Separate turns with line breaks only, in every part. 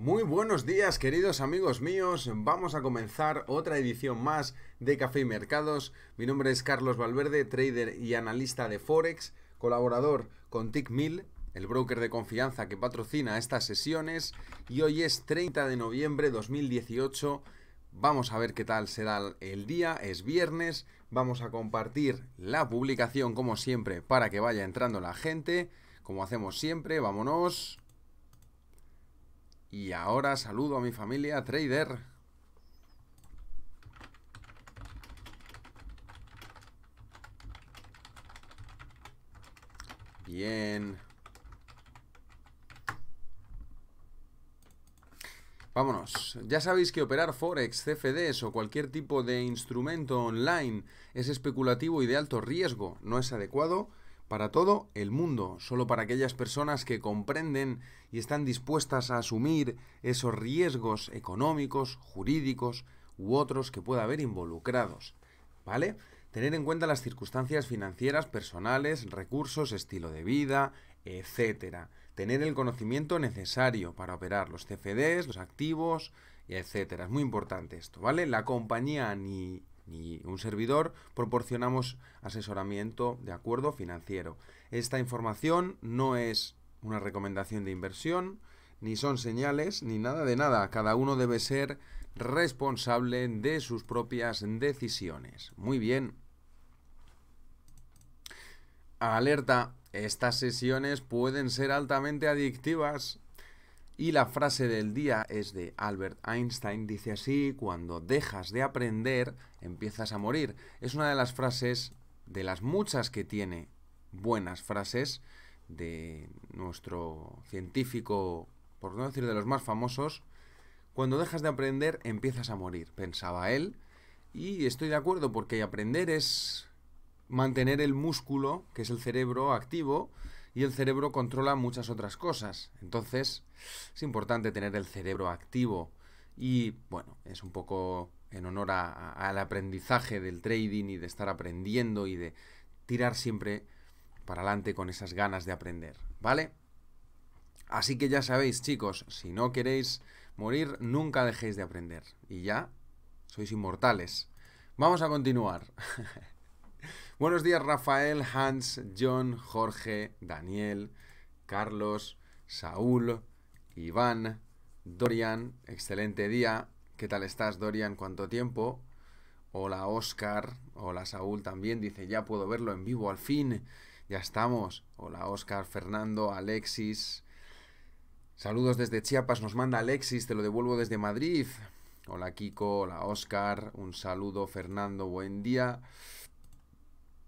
Muy buenos días queridos amigos míos, vamos a comenzar otra edición más de Café y Mercados. Mi nombre es Carlos Valverde, trader y analista de Forex, colaborador con Tickmill, el broker de confianza que patrocina estas sesiones, y hoy es 30 de noviembre de 2018. Vamos a ver qué tal será el día, es viernes, vamos a compartir la publicación como siempre para que vaya entrando la gente, como hacemos siempre, vámonos. Y ahora saludo a mi familia trader. Bien. Vámonos. Ya sabéis que operar Forex, CFDs o cualquier tipo de instrumento online es especulativo y de alto riesgo. No es adecuado para todo el mundo, solo para aquellas personas que comprenden y están dispuestas a asumir esos riesgos económicos, jurídicos u otros que pueda haber involucrados. ¿Vale? Tener en cuenta las circunstancias financieras, personales, recursos, estilo de vida, etc. Tener el conocimiento necesario para operar los CFDs, los activos, etc. Es muy importante esto, ¿vale? La compañía ni ni un servidor proporcionamos asesoramiento de acuerdo financiero. Esta información no es una recomendación de inversión, ni son señales, ni nada de nada. Cada uno debe ser responsable de sus propias decisiones. Muy bien. Alerta, estas sesiones pueden ser altamente adictivas. Y la frase del día es de Albert Einstein, dice así, cuando dejas de aprender, empiezas a morir. Es una de las frases, de las muchas que tiene buenas frases, de nuestro científico, por no decir de los más famosos, cuando dejas de aprender, empiezas a morir, pensaba él. Y estoy de acuerdo porque aprender es mantener el músculo, que es el cerebro, activo y el cerebro controla muchas otras cosas. Entonces es importante tener el cerebro activo y bueno, es un poco en honor al aprendizaje del trading y de estar aprendiendo y de tirar siempre para adelante con esas ganas de aprender, ¿vale? Así que ya sabéis, chicos, si no queréis morir, nunca dejéis de aprender. Y ya, sois inmortales. Vamos a continuar. Buenos días Rafael, Hans, John, Jorge, Daniel, Carlos, Saúl, Iván, Dorian. Excelente día. ¿Qué tal estás Dorian? ¿Cuánto tiempo? Hola Oscar, hola Saúl también, dice ya puedo verlo en vivo al fin, ya estamos. Hola Oscar, Fernando, Alexis. Saludos desde Chiapas, nos manda Alexis, te lo devuelvo desde Madrid. Hola Kiko, hola Oscar, un saludo Fernando, buen día.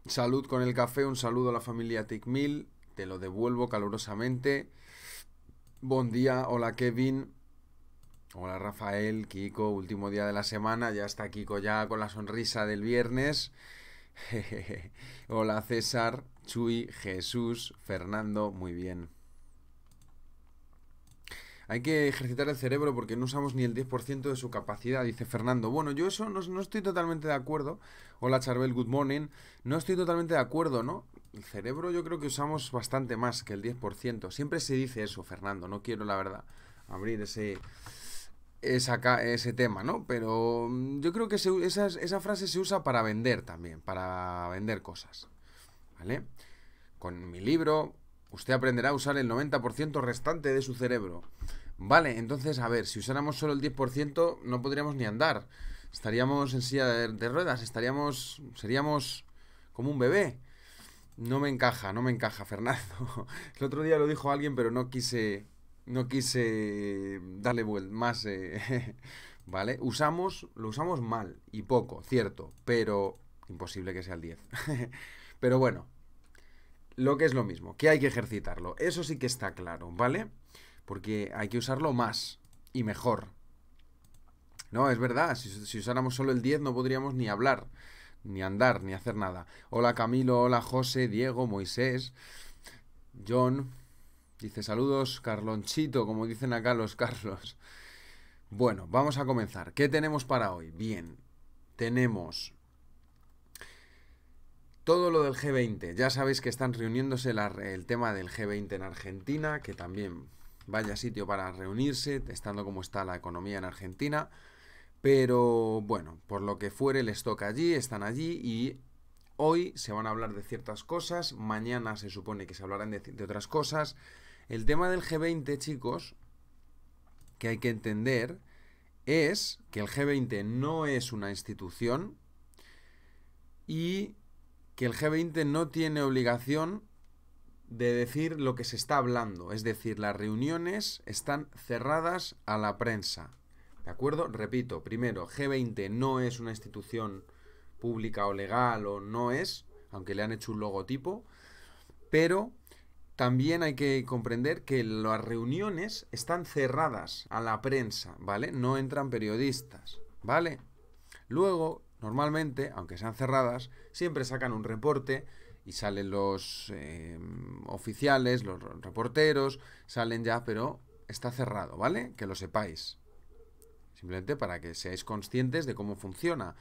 Salud con el café, un saludo a la familia Ticmil, te lo devuelvo calurosamente. Buen día, hola Kevin, hola Rafael, Kiko, último día de la semana, ya está Kiko ya con la sonrisa del viernes. hola César, Chuy, Jesús, Fernando, muy bien. Hay que ejercitar el cerebro porque no usamos ni el 10% de su capacidad, dice Fernando. Bueno, yo eso no, estoy totalmente de acuerdo. Hola Charbel, good morning. No estoy totalmente de acuerdo, ¿no? El cerebro yo creo que usamos bastante más que el 10%. Siempre se dice eso, Fernando. No quiero, la verdad, abrir ese... ese tema, ¿no? Pero mm, yo creo que esa, esa, frase se usa para vender también, para vender cosas, ¿vale? Con mi libro, usted aprenderá a usar el 90% restante de su cerebro. Vale, entonces, a ver, si usáramos solo el 10% no podríamos ni andar. Estaríamos en silla de, ruedas, estaríamos, seríamos como un bebé. No me encaja, no me encaja, Fernando. El otro día lo dijo alguien, pero no quise, no quise darle vuelta más. Eh, ¿Vale? Usamos, lo usamos mal y poco, cierto, pero imposible que sea el 10. pero bueno, lo que es lo mismo, que hay que ejercitarlo. Eso sí que está claro, ¿vale? vale porque hay que usarlo más y mejor. No, es verdad, si, usáramos solo el 10 no podríamos ni hablar, ni andar, ni hacer nada. Hola Camilo, hola José, Diego, Moisés, John. Dice saludos, Carlonchito, como dicen acá los Carlos. Bueno, vamos a comenzar. ¿Qué tenemos para hoy? Bien, tenemos todo lo del G20. Ya sabéis que están reuniéndose el tema del G20 en Argentina, que también Vaya sitio para reunirse, estando como está la economía en Argentina. Pero bueno, por lo que fuere, les toca allí, están allí y hoy se van a hablar de ciertas cosas, mañana se supone que se hablarán de, otras cosas. El tema del G20, chicos, que hay que entender es que el G20 no es una institución y que el G20 no tiene obligación de decir lo que se está hablando, es decir, las reuniones están cerradas a la prensa. ¿De acuerdo? Repito, primero, G20 no es una institución pública o legal o no es, aunque le han hecho un logotipo, pero también hay que comprender que las reuniones están cerradas a la prensa, ¿vale? No entran periodistas, ¿vale? Luego, normalmente, aunque sean cerradas, siempre sacan un reporte y salen los em, oficiales, los reporteros, salen ya, pero está cerrado, ¿vale? Que lo sepáis. Simplemente para que seáis conscientes de cómo funciona,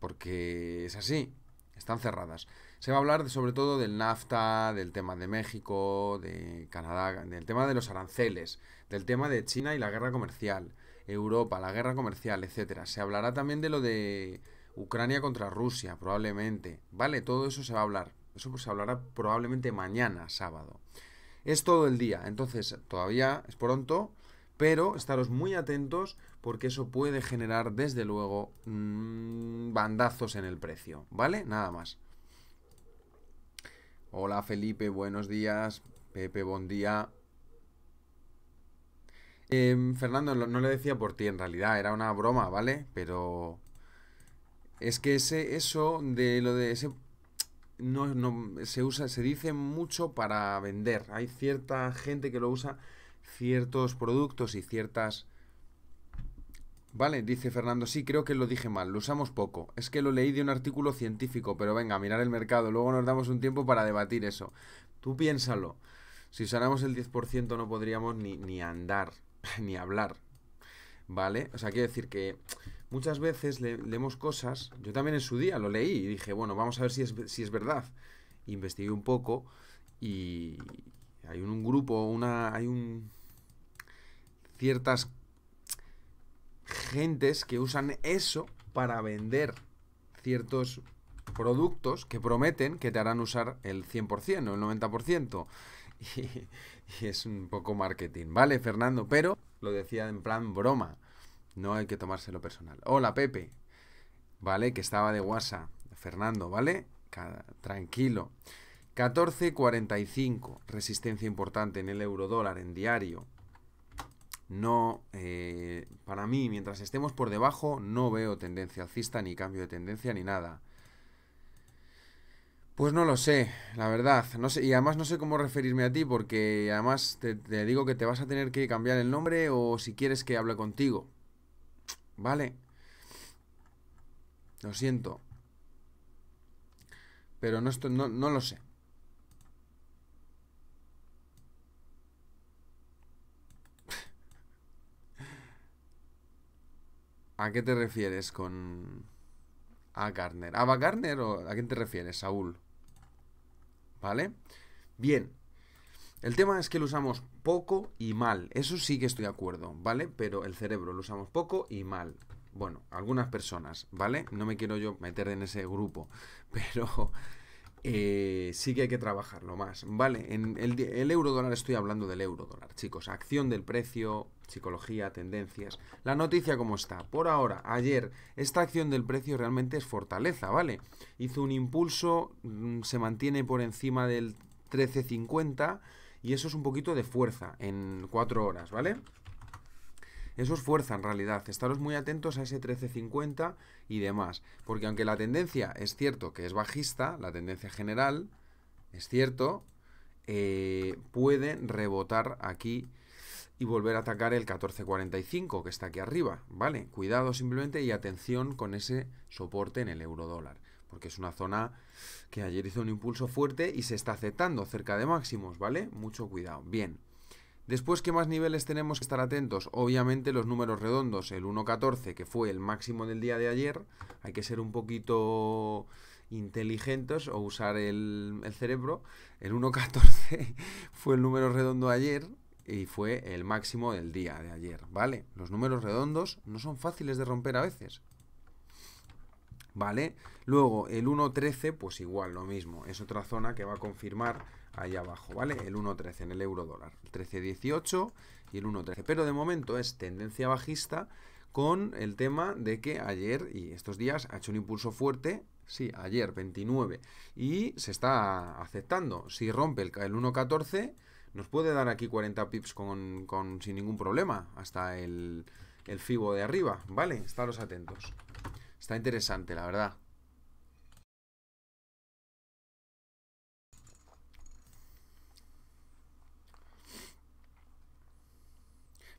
porque es así, están cerradas. Se va a hablar de, sobre todo del NAFTA, del tema de México, de Canadá, del tema de los aranceles, del tema de China y la guerra comercial, Europa, la guerra comercial, etcétera. Se hablará también de lo de Ucrania contra Rusia, probablemente. Vale, todo eso se va a hablar. Eso pues, se hablará probablemente mañana, sábado. Es todo el día, entonces todavía es pronto, pero estaros muy atentos porque eso puede generar, desde luego, mm, bandazos en el precio, ¿vale? Nada más. Hola Felipe, buenos días. Pepe, buen día. Em, Fernando, no le decía por ti, en realidad era una broma, ¿vale? Pero es que ese, eso de lo de ese no, no, se usa, se dice mucho para vender. Hay cierta gente que lo usa ciertos productos y ciertas. Vale, dice Fernando, sí, creo que lo dije mal, lo usamos poco. Es que lo leí de un artículo científico, pero venga, mirar el mercado, luego nos damos un tiempo para debatir eso. Tú piénsalo. Si usáramos el 10% no podríamos ni, ni andar, ni hablar. ¿Vale? O sea, quiero decir que muchas veces leemos cosas, yo también en su día lo leí y dije, bueno, vamos a ver si es, si es verdad. Investigué un poco y hay un, grupo, una, hay un ciertas gentes que usan eso para vender ciertos productos que prometen que te harán usar el 100% o el 90%. y es un poco marketing, ¿vale, Fernando? Pero lo decía en plan broma. No hay que tomárselo personal. Hola, Pepe. ¿Vale? Que estaba de WhatsApp. Fernando, ¿vale? tranquilo. 14.45, resistencia importante en el euro dólar en diario. No, eh, para mí, mientras estemos por debajo, no veo tendencia alcista, ni cambio de tendencia, ni nada. Pues no lo sé, la verdad. No sé, y además no sé cómo referirme a ti, porque además te digo que te vas a tener que cambiar el nombre o si quieres que hable contigo. ¿Vale? Lo siento. Pero no, no, lo sé. ¿A qué te refieres con... A Garner, ¿A Ava o a quién te refieres? Saúl. ¿Vale? Bien. El tema es que lo usamos poco y mal. Eso sí que estoy de acuerdo, ¿vale? Pero el cerebro lo usamos poco y mal. Bueno, algunas personas, ¿vale? No me quiero yo meter en ese grupo, pero eh, sí que hay que trabajarlo más, ¿vale? En el, el euro dólar estoy hablando del euro dólar, chicos. Acción del precio, psicología, tendencias. La noticia cómo está. Por ahora, ayer, esta acción del precio realmente es fortaleza, ¿vale? Hizo un impulso, mm, se mantiene por encima del 1350 y eso es un poquito de fuerza en cuatro horas, ¿vale? Eso es fuerza en realidad. Estaros muy atentos a ese 1350 y demás. Porque aunque la tendencia es cierto que es bajista, la tendencia general, es cierto, eh, pueden rebotar aquí y volver a atacar el 1445 que está aquí arriba, ¿vale? Cuidado simplemente y atención con ese soporte en el euro dólar porque es una zona que ayer hizo un impulso fuerte y se está aceptando cerca de máximos, ¿vale? Mucho cuidado. Bien. Después, ¿qué más niveles tenemos que estar atentos? Obviamente los números redondos, el 1.14, que fue el máximo del día de ayer, hay que ser un poquito inteligentes o usar el, cerebro. El 1.14 fue el número redondo ayer, y fue el máximo del día de ayer, ¿vale? Los números redondos no son fáciles de romper a veces. ¿vale? Luego el 1.13, pues igual, lo mismo, es otra zona que va a confirmar ahí abajo, ¿vale? El 1.13 en el euro dólar, el 13.18 y el 1.13, pero de momento es tendencia bajista con el tema de que ayer y estos días ha hecho un impulso fuerte, sí, ayer 29, y se está aceptando, si rompe el, 1.14 nos puede dar aquí 40 pips con, con sin ningún problema hasta el, el FIBO de arriba, ¿vale? Estaros atentos. Está interesante, la verdad.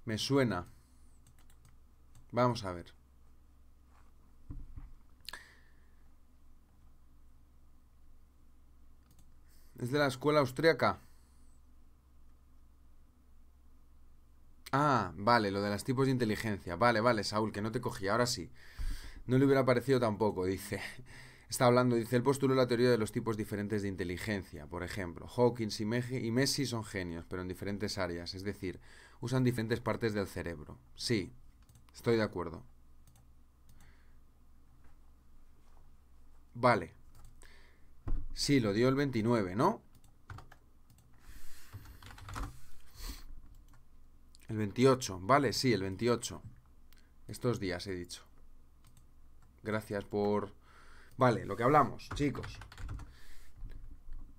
Me suena. Vamos a ver. Es de la escuela austríaca. Ah, vale, lo de los tipos de inteligencia. Vale, vale, Saúl, que no te cogí. Ahora sí. No le hubiera parecido tampoco, dice. Está hablando, dice, el postuló la teoría de los tipos diferentes de inteligencia. Por ejemplo, Hawkins y, y Messi son genios, pero en diferentes áreas, es decir, usan diferentes partes del cerebro. Sí, estoy de acuerdo. Vale. Sí, lo dio el 29, ¿no? El 28, vale, sí, el 28. Estos días he dicho. Gracias por... Vale, lo que hablamos, chicos.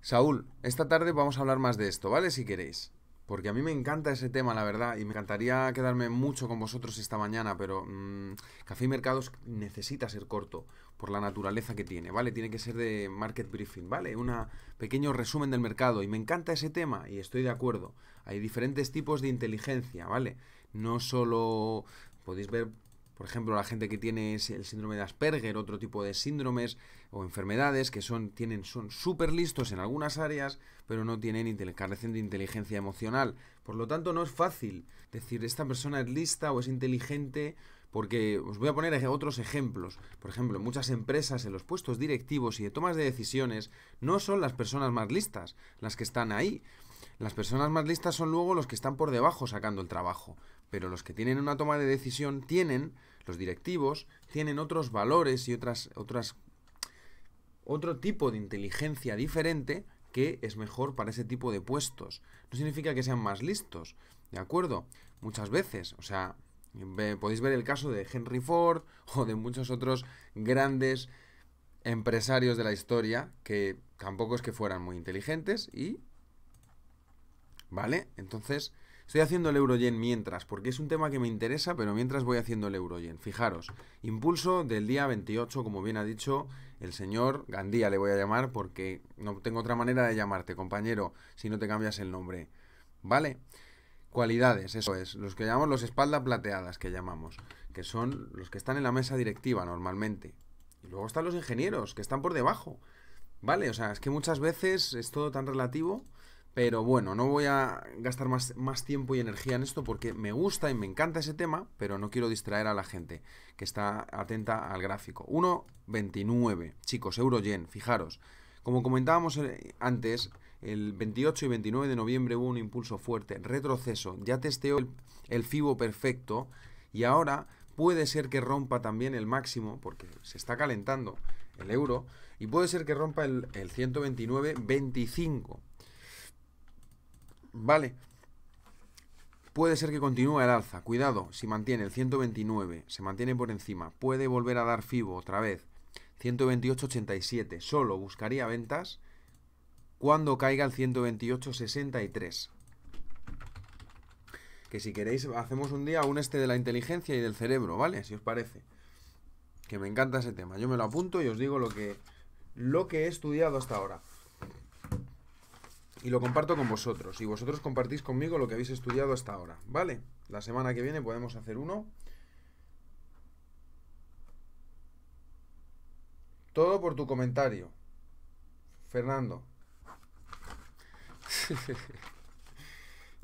Saúl, esta tarde vamos a hablar más de esto, ¿vale? Si queréis. Porque a mí me encanta ese tema, la verdad, y me encantaría quedarme mucho con vosotros esta mañana, pero mm, Café y Mercados necesita ser corto por la naturaleza que tiene, ¿vale? Tiene que ser de market briefing, ¿vale? Un pequeño resumen del mercado, y me encanta ese tema, y estoy de acuerdo. Hay diferentes tipos de inteligencia, ¿vale? No solo podéis ver por ejemplo, la gente que tiene el síndrome de Asperger, otro tipo de síndromes o enfermedades que son tienen son súper listos en algunas áreas, pero no tienen carecen de inteligencia emocional. Por lo tanto, no es fácil decir esta persona es lista o es inteligente, porque os voy a poner otros ejemplos. Por ejemplo, muchas empresas en los puestos directivos y de tomas de decisiones no son las personas más listas las que están ahí. Las personas más listas son luego los que están por debajo sacando el trabajo. Pero los que tienen una toma de decisión tienen, los directivos, tienen otros valores y otras, otras, otro tipo de inteligencia diferente que es mejor para ese tipo de puestos. No significa que sean más listos, ¿de acuerdo? Muchas veces, o sea, podéis ver el caso de Henry Ford o de muchos otros grandes empresarios de la historia que tampoco es que fueran muy inteligentes y... ¿Vale? Entonces, Estoy haciendo el Eurogen mientras, porque es un tema que me interesa, pero mientras voy haciendo el Eurogen, Fijaros, impulso del día 28, como bien ha dicho el señor Gandía, le voy a llamar, porque no tengo otra manera de llamarte, compañero, si no te cambias el nombre. ¿Vale? Cualidades, eso es, los que llamamos los espaldas plateadas, que llamamos, que son los que están en la mesa directiva normalmente. Y luego están los ingenieros, que están por debajo. ¿Vale? O sea, es que muchas veces es todo tan relativo pero bueno, no voy a gastar más, más, tiempo y energía en esto porque me gusta y me encanta ese tema, pero no quiero distraer a la gente que está atenta al gráfico. 1,29, chicos, euro yen, fijaros. Como comentábamos eh, antes, el 28 y 29 de noviembre hubo un impulso fuerte, retroceso, ya testeó el, FIBO perfecto y ahora puede ser que rompa también el máximo, porque se está calentando el euro, y puede ser que rompa el, el 129,25. Vale. Puede ser que continúe el alza. Cuidado, si mantiene el 129, se mantiene por encima. Puede volver a dar FIBO otra vez. 128.87. Solo buscaría ventas cuando caiga el 128.63. Que si queréis hacemos un día un este de la inteligencia y del cerebro, ¿vale? Si os parece. Que me encanta ese tema. Yo me lo apunto y os digo lo que, lo que he estudiado hasta ahora y lo comparto con vosotros. Y vosotros compartís conmigo lo que habéis estudiado hasta ahora, ¿vale? La semana que viene podemos hacer uno. Todo por tu comentario, Fernando.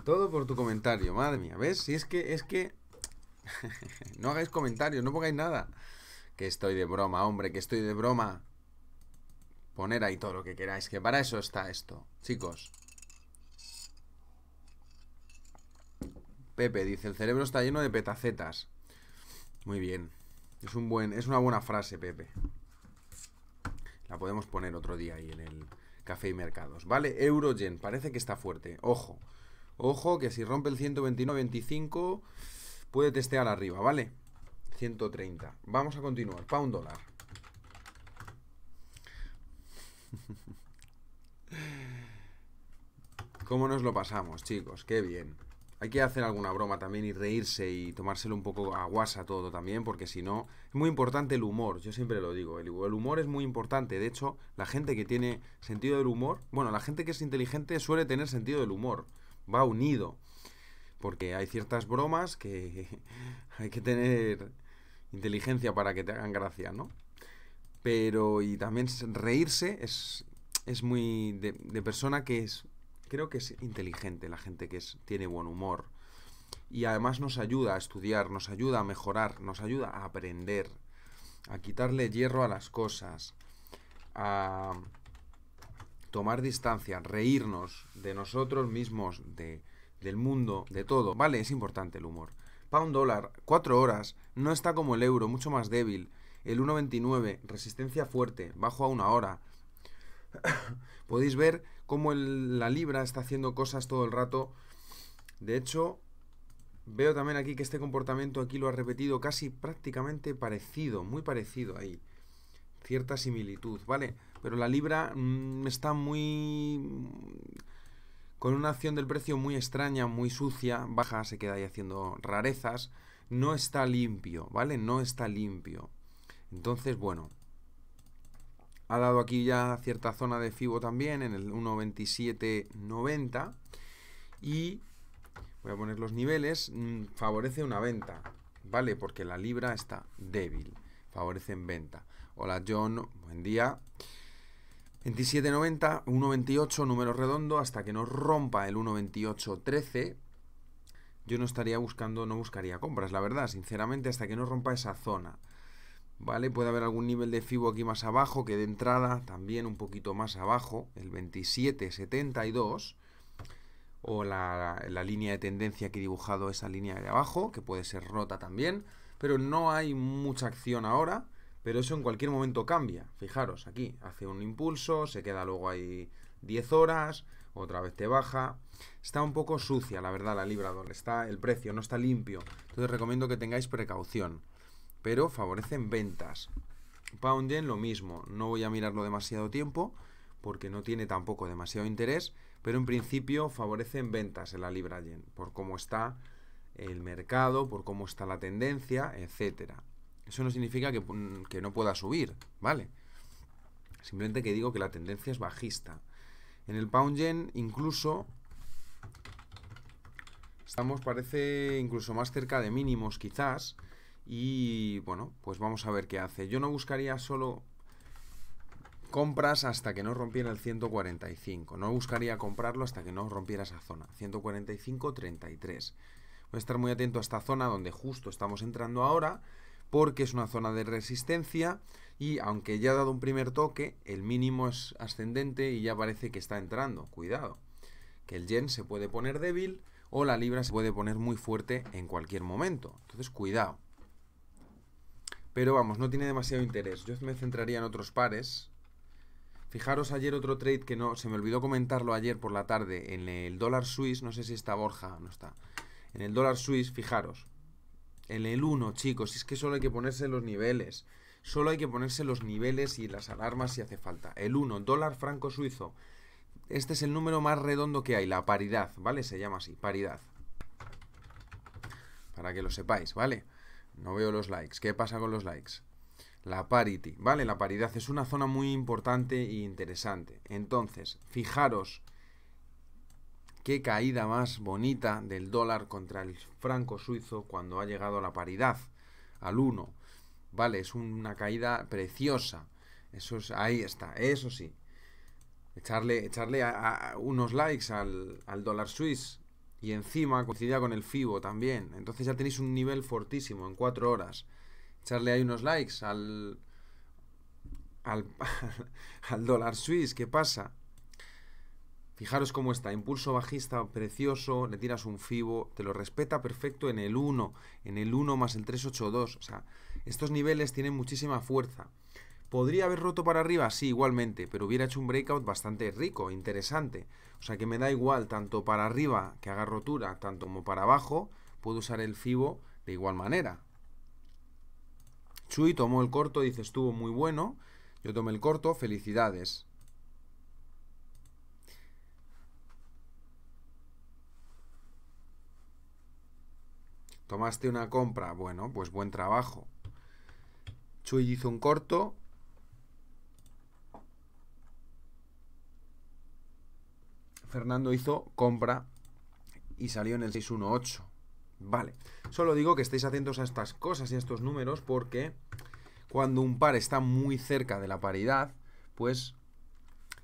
Todo por tu comentario, madre mía, ¿ves? Si es que, es que... no hagáis comentarios, no pongáis nada. Que estoy de broma, hombre, que estoy de broma. Poner ahí todo lo que queráis, que para eso está esto, chicos. Pepe dice, el cerebro está lleno de petacetas. Muy bien. Es, un buen, es una buena frase, Pepe. La podemos poner otro día ahí en el café y mercados. Vale, Eurogen, parece que está fuerte. Ojo. Ojo que si rompe el 129.25 puede testear arriba, ¿vale? 130. Vamos a continuar. Pound dólar. ¿Cómo nos lo pasamos, chicos? Qué bien. Hay que hacer alguna broma también y reírse y tomárselo un poco a guasa todo también, porque si no, es muy importante el humor, yo siempre lo digo, el, el humor es muy importante, de hecho, la gente que tiene sentido del humor, bueno, la gente que es inteligente suele tener sentido del humor, va unido, porque hay ciertas bromas que hay que tener inteligencia para que te hagan gracia, ¿no? Pero, y también reírse es, es muy de, persona que es, creo que es inteligente la gente que es, tiene buen humor. Y además nos ayuda a estudiar, nos ayuda a mejorar, nos ayuda a aprender, a quitarle hierro a las cosas, a tomar distancia, reírnos de nosotros mismos, de, del mundo, de todo. Vale, es importante el humor. un dólar, cuatro horas, no está como el euro, mucho más débil el 1.29, resistencia fuerte, bajo a una hora. Podéis ver cómo la libra está haciendo cosas todo el rato. De hecho, veo también aquí que este comportamiento aquí lo ha repetido casi prácticamente parecido, muy parecido ahí. Cierta similitud, ¿vale? Pero la libra mm, está muy... Mm, con una acción del precio muy extraña, muy sucia, baja, se queda ahí haciendo rarezas. No está limpio, ¿vale? No está limpio. Entonces, bueno, ha dado aquí ya cierta zona de FIBO también en el 1.2790 y voy a poner los niveles, mm, favorece una venta, ¿vale? Porque la libra está débil, favorece en venta. Hola John, buen día. 27.90, 1.28, número redondo, hasta que no rompa el 1.28.13, yo no estaría buscando, no buscaría compras, la verdad, sinceramente, hasta que no rompa esa zona. Puede haber algún nivel de FIBO aquí más abajo, que de entrada también un poquito más abajo, el 27,72, o la, línea de tendencia que he dibujado, esa línea de abajo, que puede ser rota también, pero no hay mucha acción ahora, pero eso en cualquier momento cambia, fijaros, aquí hace un impulso, se queda luego ahí 10 horas, otra vez te baja. Está un poco sucia, la verdad, la libra Está el precio, no está limpio. Entonces recomiendo que tengáis precaución pero favorecen ventas. yen lo mismo, no voy a mirarlo demasiado tiempo porque no tiene tampoco demasiado interés, pero en principio favorecen ventas en la libra por cómo está el mercado, por cómo está la tendencia, etcétera. Eso no significa que, no pueda subir, ¿vale? Simplemente que digo que la tendencia es bajista. En el pound yen incluso estamos parece incluso más cerca de mínimos quizás, y bueno, pues vamos a ver qué hace. Yo no buscaría solo compras hasta que no rompiera el 145. No buscaría comprarlo hasta que no rompiera esa zona. 145-33. Voy a estar muy atento a esta zona donde justo estamos entrando ahora. Porque es una zona de resistencia. Y aunque ya ha dado un primer toque, el mínimo es ascendente y ya parece que está entrando. Cuidado. Que el yen se puede poner débil o la libra se puede poner muy fuerte en cualquier momento. Entonces, cuidado. Pero vamos, no tiene demasiado interés. Yo me centraría en otros pares. Fijaros ayer otro trade que no, se me olvidó comentarlo ayer por la tarde en el dólar suizo no sé si está Borja, no está. En el dólar suizo fijaros. En el 1, chicos, es que solo hay que ponerse los niveles. Solo hay que ponerse los niveles y las alarmas si hace falta. El 1, dólar franco suizo. Este es el número más redondo que hay, la paridad, ¿vale? Se llama así, paridad. Para que lo sepáis, ¿vale? No veo los likes. ¿Qué pasa con los likes? La parity, ¿vale? La paridad es una zona muy importante e interesante. Entonces, fijaros qué caída más bonita del dólar contra el franco suizo cuando ha llegado a la paridad, al 1. ¿Vale? Es una caída preciosa. Eso es, ahí está, eso sí. Echarle, echarle unos likes al, al dólar suizo y encima coincidía con el FIBO también. Entonces ya tenéis un nivel fortísimo en cuatro horas. Echarle ahí unos likes al, al, al dólar suizo ¿qué pasa? Fijaros cómo está, impulso bajista precioso, le tiras un FIBO, te lo respeta perfecto en el 1, en el 1 más el 382. O sea, estos niveles tienen muchísima fuerza. ¿Podría haber roto para arriba? Sí, igualmente, pero hubiera hecho un breakout bastante rico, interesante. O sea que me da igual, tanto para arriba que haga rotura, tanto como para abajo, puedo usar el FIBO de igual manera. Chuy tomó el corto, dice estuvo muy bueno. Yo tomé el corto, felicidades. Tomaste una compra, bueno, pues buen trabajo. Chuy hizo un corto, Fernando hizo compra y salió en el 618. Vale, solo digo que estéis atentos a estas cosas y a estos números porque cuando un par está muy cerca de la paridad, pues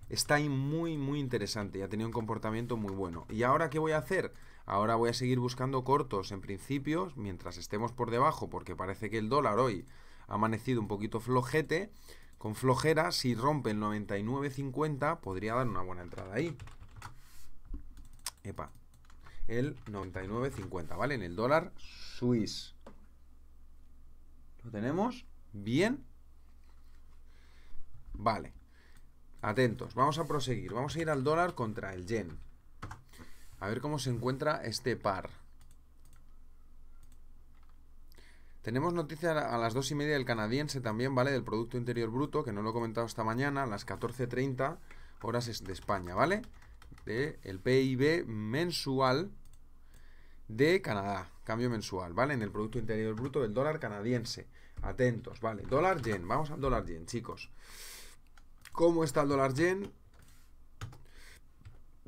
está ahí muy, muy interesante y ha tenido un comportamiento muy bueno. ¿Y ahora qué voy a hacer? Ahora voy a seguir buscando cortos en principios mientras estemos por debajo, porque parece que el dólar hoy ha amanecido un poquito flojete. Con flojera, si rompe el 99.50, podría dar una buena entrada ahí epa, el 99.50, ¿vale? En el dólar suiz. ¿Lo tenemos? Bien. Vale. Atentos, vamos a proseguir. Vamos a ir al dólar contra el yen. A ver cómo se encuentra este par. Tenemos noticia a las 2 y media del canadiense también, ¿vale? Del Producto Interior Bruto, que no lo he comentado esta mañana, a las 14.30 horas de España, ¿vale? vale el PIB mensual de Canadá, cambio mensual, ¿vale? En el Producto Interior Bruto del dólar canadiense. Atentos, ¿vale? Dólar yen, vamos al dólar yen, chicos. ¿Cómo está el dólar yen?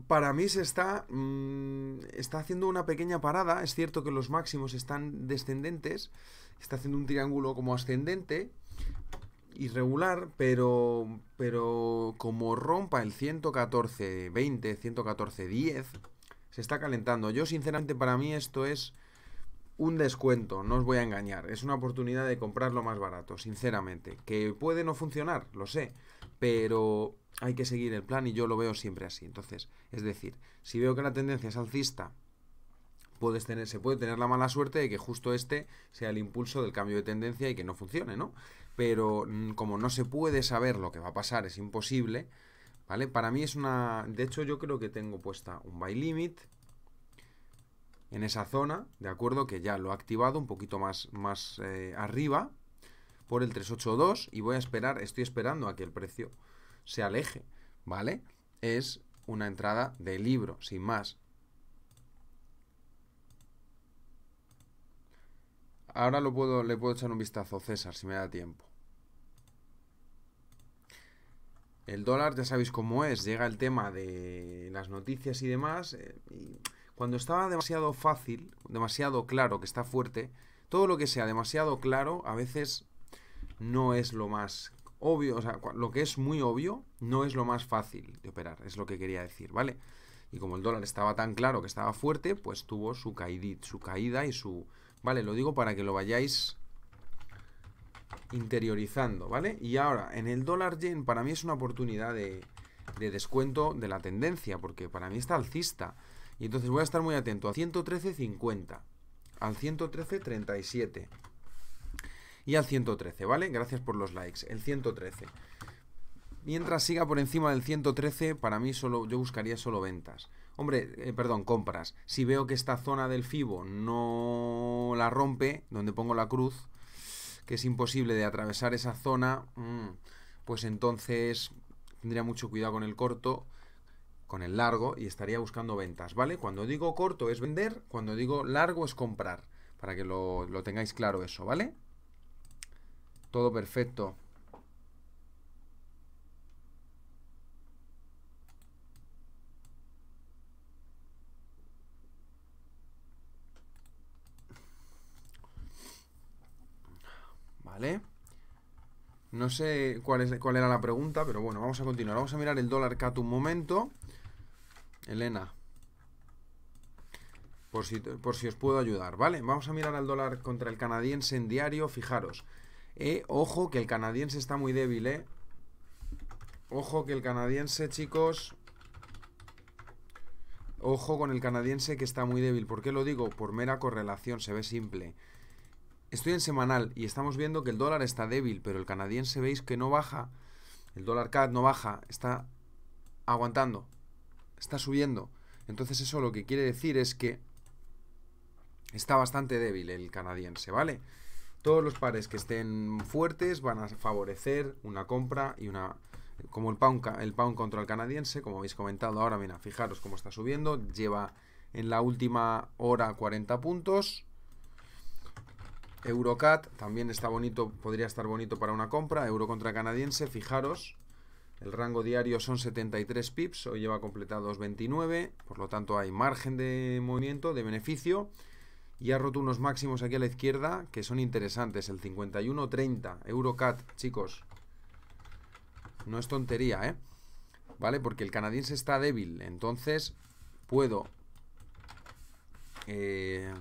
Para mí se está, mm, está haciendo una pequeña parada. Es cierto que los máximos están descendentes. Está haciendo un triángulo como ascendente irregular, pero, pero como rompa el 114, 20, 114, 10, se está calentando. Yo sinceramente para mí esto es un descuento, no os voy a engañar. Es una oportunidad de comprarlo más barato, sinceramente. Que puede no funcionar, lo sé, pero hay que seguir el plan y yo lo veo siempre así. Entonces, es decir, si veo que la tendencia es alcista puedes tener, se puede tener la mala suerte de que justo este sea el impulso del cambio de tendencia y que no funcione, ¿no? Pero mm, como no se puede saber lo que va a pasar, es imposible, ¿vale? Para mí es una... De hecho, yo creo que tengo puesta un buy limit en esa zona, ¿de acuerdo? Que ya lo he activado un poquito más, más eh, arriba por el 382 y voy a esperar, estoy esperando a que el precio se aleje, ¿vale? Es una entrada de libro, sin más. Ahora lo puedo, le puedo echar un vistazo, César, si me da tiempo. El dólar, ya sabéis cómo es, llega el tema de las noticias y demás. Eh, cuando estaba demasiado fácil, demasiado claro, que está fuerte, todo lo que sea demasiado claro a veces no es lo más obvio, o sea, lo que es muy obvio no es lo más fácil de operar, es lo que quería decir, ¿vale? Y como el dólar estaba tan claro que estaba fuerte, pues tuvo su, su caída y su, Vale, lo digo para que lo vayáis interiorizando, ¿vale? Y ahora, en el dólar yen para mí es una oportunidad de, descuento de la tendencia, porque para mí está alcista. Y entonces voy a estar muy atento a 113.50, al 113.37 y al 113, ¿vale? Gracias por los likes, el 113. Mientras siga por encima del 113, para mí solo yo buscaría solo ventas. Hombre, eh, perdón, compras. Si veo que esta zona del FIBO no la rompe, donde pongo la cruz, que es imposible de atravesar esa zona, mm, pues entonces tendría mucho cuidado con el corto, con el largo y estaría buscando ventas, ¿vale? Cuando digo corto es vender, cuando digo largo es comprar, para que lo, lo tengáis claro eso, ¿vale? Todo perfecto. ¿Vale? No sé cuál, es, cuál era la pregunta, pero bueno, vamos a continuar. Vamos a mirar el dólar CAT un momento. Elena, por si, os puedo ayudar, ¿vale? Vamos a mirar al dólar contra el canadiense en diario, fijaros. Eh, ojo que el canadiense está muy débil, ¿eh? Ojo que el canadiense, chicos... Ojo con el canadiense que está muy débil. ¿Por qué lo digo? Por mera correlación, se ve simple estoy en semanal y estamos viendo que el dólar está débil, pero el canadiense veis que no baja, el dólar CAD no baja, está aguantando, está subiendo. Entonces eso lo que quiere decir es que está bastante débil el canadiense, ¿vale? Todos los pares que estén fuertes van a favorecer una compra y una... Como el pound, el pound contra el canadiense, como habéis comentado ahora, mira, fijaros cómo está subiendo, lleva en la última hora 40 puntos, Eurocat también está bonito, podría estar bonito para una compra. Euro contra canadiense, fijaros, el rango diario son 73 pips, hoy lleva completados 29, por lo tanto hay margen de movimiento, de beneficio. Y ha roto unos máximos aquí a la izquierda que son interesantes, el 51.30, Eurocat, chicos. No es tontería, ¿eh? ¿Vale? Porque el canadiense está débil, entonces puedo eh,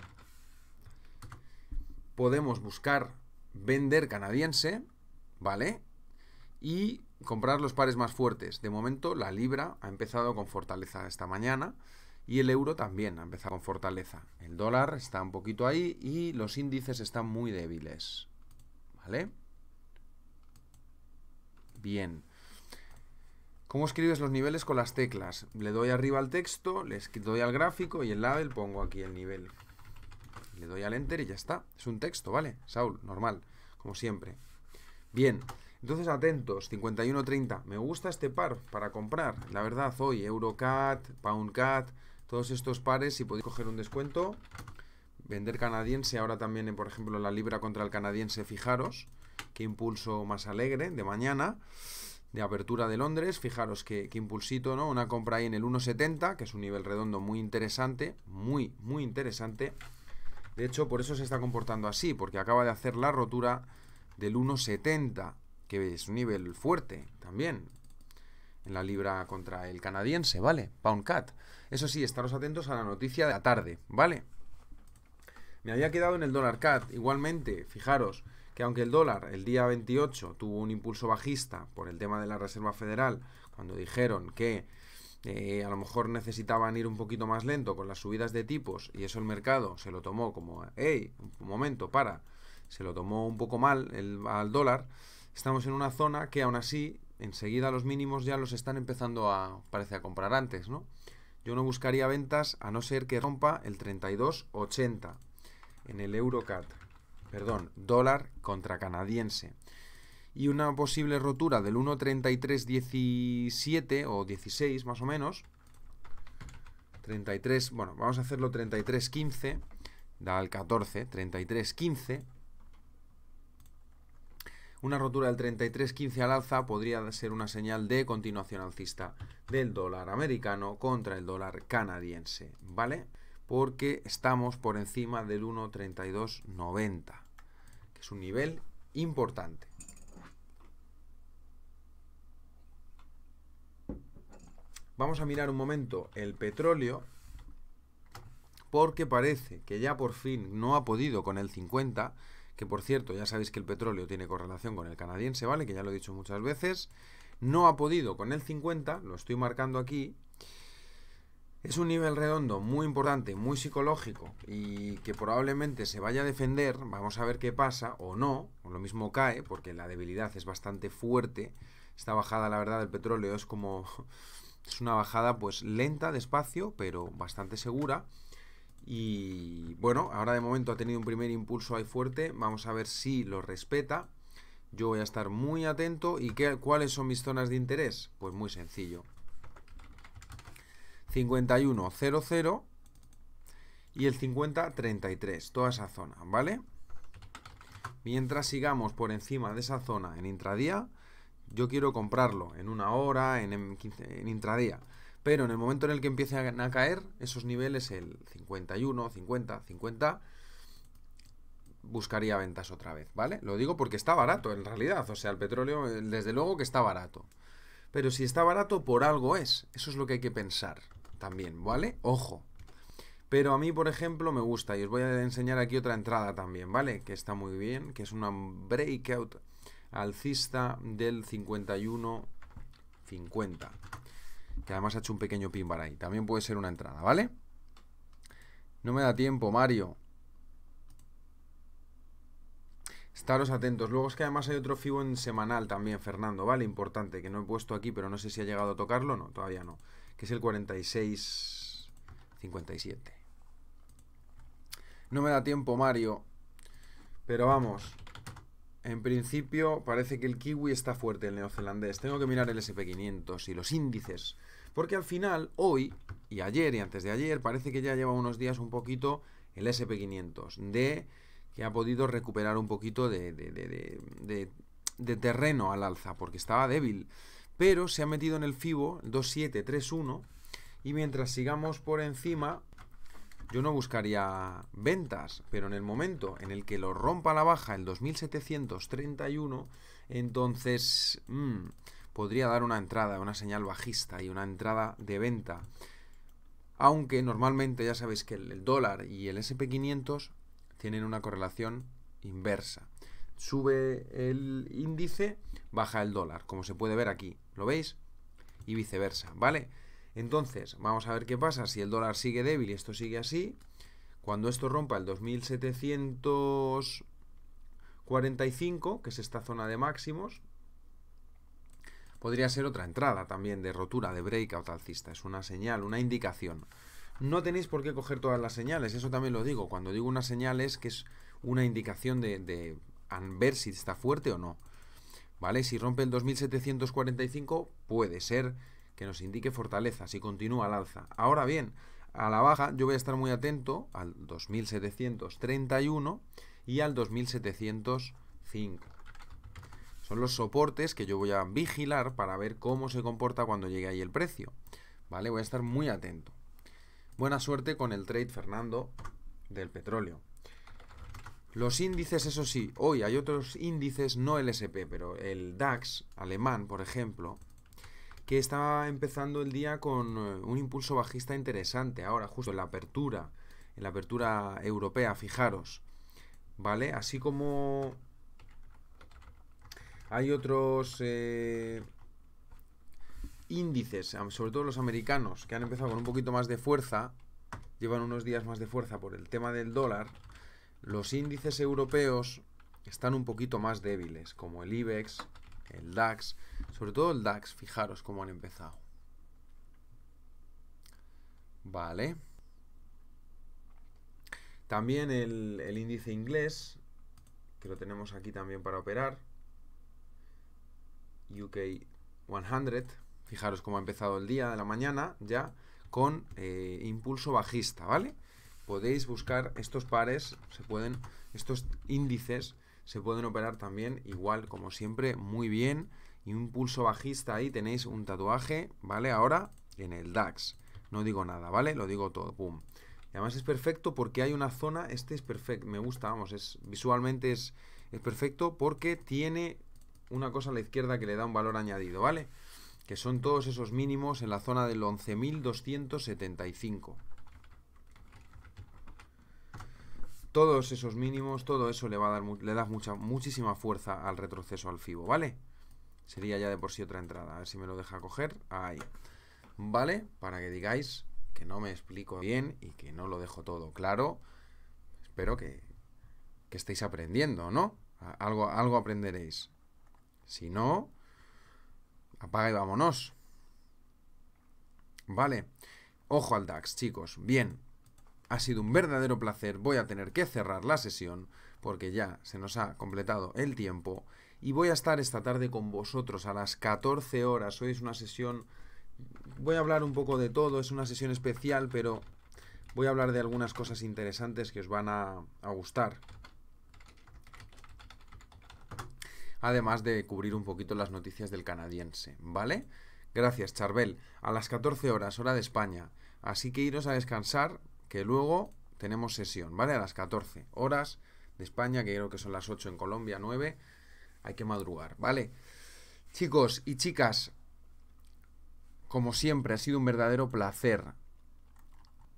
podemos buscar vender canadiense, ¿vale? Y comprar los pares más fuertes. De momento, la libra ha empezado con fortaleza esta mañana y el euro también ha empezado con fortaleza. El dólar está un poquito ahí y los índices están muy débiles. ¿Vale? Bien. ¿Cómo escribes los niveles con las teclas? Le doy arriba al texto, le doy al gráfico y el label pongo aquí el nivel. Le doy al Enter y ya está. Es un texto, ¿vale? Saul, normal, como siempre. Bien, entonces atentos, 51.30. Me gusta este par para comprar. La verdad, hoy Eurocat, Poundcat, todos estos pares, si podéis coger un descuento. Vender canadiense, ahora también, por ejemplo, la libra contra el canadiense, fijaros. Qué impulso más alegre de mañana de apertura de Londres. Fijaros qué, impulsito, ¿no? Una compra ahí en el 1.70, que es un nivel redondo muy interesante, muy, muy interesante. De hecho, por eso se está comportando así, porque acaba de hacer la rotura del 1,70, que es un nivel fuerte también en la libra contra el canadiense, ¿vale? Pound Cat. Eso sí, estaros atentos a la noticia de la tarde, ¿vale? Me había quedado en el dólar cat. Igualmente, fijaros que aunque el dólar el día 28 tuvo un impulso bajista por el tema de la Reserva Federal, cuando dijeron que eh, a lo mejor necesitaban ir un poquito más lento con las subidas de tipos y eso el mercado se lo tomó como, hey, un momento, para, se lo tomó un poco mal el, al dólar, estamos en una zona que aún así enseguida los mínimos ya los están empezando a, parece, a comprar antes, ¿no? Yo no buscaría ventas a no ser que rompa el 32.80 en el Eurocat, perdón, dólar contra canadiense y una posible rotura del 1.33.17 o 16 más o menos. 33, bueno, vamos a hacerlo 33.15, da al 14, 33.15. Una rotura del 33.15 al alza podría ser una señal de continuación alcista del dólar americano contra el dólar canadiense, ¿vale? Porque estamos por encima del 1.32.90, que es un nivel importante. Vamos a mirar un momento el petróleo, porque parece que ya por fin no ha podido con el 50, que por cierto ya sabéis que el petróleo tiene correlación con el canadiense, ¿vale? Que ya lo he dicho muchas veces, no ha podido con el 50, lo estoy marcando aquí, es un nivel redondo muy importante, muy psicológico y que probablemente se vaya a defender. Vamos a ver qué pasa o no. O lo mismo cae porque la debilidad es bastante fuerte. Esta bajada, la verdad, del petróleo es como es una bajada pues lenta, despacio, pero bastante segura. Y bueno, ahora de momento ha tenido un primer impulso ahí fuerte. Vamos a ver si lo respeta. Yo voy a estar muy atento. ¿Y cuáles son mis zonas de interés? Pues muy sencillo. 51,00 y el 50, 33. Toda esa zona, ¿vale? Mientras sigamos por encima de esa zona en intradía, yo quiero comprarlo en una hora, en, intradía. Pero en el momento en el que empiecen a caer esos niveles, el 51, 50, 50, buscaría ventas otra vez, ¿vale? Lo digo porque está barato en realidad, o sea, el petróleo eh, desde luego que está barato. Pero si está barato, por algo es. Eso es lo que hay que pensar también, ¿vale? Ojo. Pero a mí, por ejemplo, me gusta y os voy a enseñar aquí otra entrada también, ¿vale? Que está muy bien, que es una breakout alcista del 51.50. Que además ha hecho un pequeño pin para ahí. También puede ser una entrada, ¿vale? No me da tiempo, Mario. Estaros atentos. Luego es que además hay otro FIBO en semanal también, Fernando, ¿vale? Importante, que no he puesto aquí, pero no sé si ha llegado a tocarlo. No, todavía no. Que es el 46.57. No me da tiempo, Mario. Pero vamos, en principio parece que el kiwi está fuerte, el neozelandés. Tengo que mirar el SP500 y los índices. Porque al final, hoy y ayer y antes de ayer, parece que ya lleva unos días un poquito el SP500. De que ha podido recuperar un poquito de, terreno al alza, porque estaba débil. Pero se ha metido en el FIBO 2731. Y mientras sigamos por encima, yo no buscaría ventas, pero en el momento en el que lo rompa la baja el 2731, entonces mm, podría dar una entrada, una señal bajista y una entrada de venta. Aunque normalmente ya sabéis que el dólar y el SP500 tienen una correlación inversa. Sube el índice, baja el dólar, como se puede ver aquí. ¿Lo veis? Y viceversa, ¿vale? Entonces, vamos a ver qué pasa si el dólar sigue débil y esto sigue así. Cuando esto rompa el 2745, que es esta zona de máximos, podría ser otra entrada también de rotura, de breakout alcista. Es una señal, una indicación. No tenéis por qué coger todas las señales, eso también lo digo. Cuando digo una señal es que es una indicación de, ver si está fuerte o no. ¿Vale? Si rompe el 2745 puede ser que nos indique fortaleza, si continúa al alza. Ahora bien, a la baja yo voy a estar muy atento al 2731 y al 2705. Son los soportes que yo voy a vigilar para ver cómo se comporta cuando llegue ahí el precio. ¿Vale? Voy a estar muy atento. Buena suerte con el trade, Fernando, del petróleo. Los índices, eso sí, hoy hay otros índices, no el SP, pero el DAX alemán, por ejemplo, que estaba empezando el día con eh, un impulso bajista interesante. Ahora, justo en la apertura, en la apertura europea, fijaros. ¿Vale? Así como hay otros eh, índices, sobre todo los americanos, que han empezado con un poquito más de fuerza, llevan unos días más de fuerza por el tema del dólar, los índices europeos están un poquito más débiles, como el IBEX, el DAX, sobre todo el DAX, fijaros cómo han empezado. Vale. También el, índice inglés, que lo tenemos aquí también para operar. UK 100, fijaros cómo ha empezado el día de la mañana ya con eh, impulso bajista, ¿vale? Podéis buscar estos pares, se pueden, estos índices se pueden operar también igual, como siempre, muy bien. Y un pulso bajista ahí tenéis un tatuaje, ¿vale? Ahora en el DAX. No digo nada, ¿vale? Lo digo todo, pum. Y además es perfecto porque hay una zona, este es perfecto, me gusta, vamos, es, visualmente es, es perfecto porque tiene una cosa a la izquierda que le da un valor añadido, ¿vale? Que son todos esos mínimos en la zona del 11.275. todos esos mínimos, todo eso le va a dar le da mucha, muchísima fuerza al retroceso al FIBO, ¿vale? Sería ya de por sí otra entrada. A ver si me lo deja coger. Ahí. ¿Vale? Para que digáis que no me explico bien y que no lo dejo todo claro. Espero que, que estéis aprendiendo, ¿no? Algo, algo aprenderéis. Si no, apaga y vámonos. Vale. Ojo al DAX, chicos. Bien, ha sido un verdadero placer, voy a tener que cerrar la sesión porque ya se nos ha completado el tiempo y voy a estar esta tarde con vosotros a las 14 horas. Hoy es una sesión, voy a hablar un poco de todo, es una sesión especial, pero voy a hablar de algunas cosas interesantes que os van a, gustar. Además de cubrir un poquito las noticias del canadiense, ¿vale? Gracias, Charbel. A las 14 horas, hora de España. Así que iros a descansar que luego tenemos sesión, ¿vale? A las 14 horas de España, que creo que son las 8 en Colombia, 9. Hay que madrugar, ¿vale? Chicos y chicas, como siempre, ha sido un verdadero placer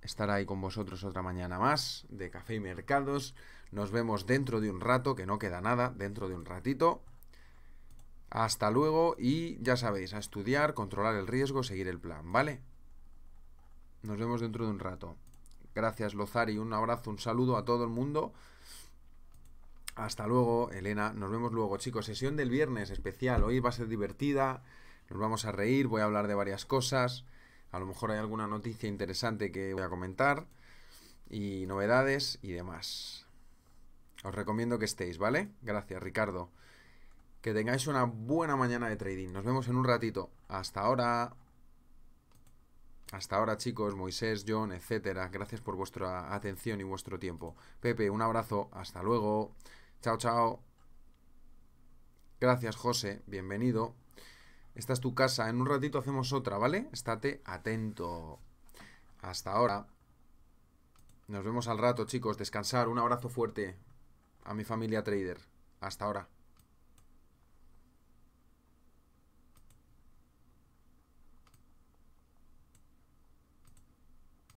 estar ahí con vosotros otra mañana más de Café y Mercados. Nos vemos dentro de un rato, que no queda nada, dentro de un ratito. Hasta luego y ya sabéis, a estudiar, controlar el riesgo, seguir el plan, ¿vale? Nos vemos dentro de un rato. Gracias, Lozari. Un abrazo, un saludo a todo el mundo. Hasta luego, Elena. Nos vemos luego, chicos. Sesión del viernes especial. Hoy va a ser divertida. Nos vamos a reír. Voy a hablar de varias cosas. A lo mejor hay alguna noticia interesante que voy a comentar. Y novedades y demás. Os recomiendo que estéis, ¿vale? Gracias, Ricardo. Que tengáis una buena mañana de trading. Nos vemos en un ratito. Hasta ahora. Hasta ahora, chicos, Moisés, John, etcétera, gracias por vuestra atención y vuestro tiempo. Pepe, un abrazo, hasta luego. Chao, chao. Gracias, José, bienvenido. Esta es tu casa, en un ratito hacemos otra, ¿vale? Estate atento. Hasta ahora. Nos vemos al rato, chicos. Descansar. Un abrazo fuerte a mi familia trader. Hasta ahora.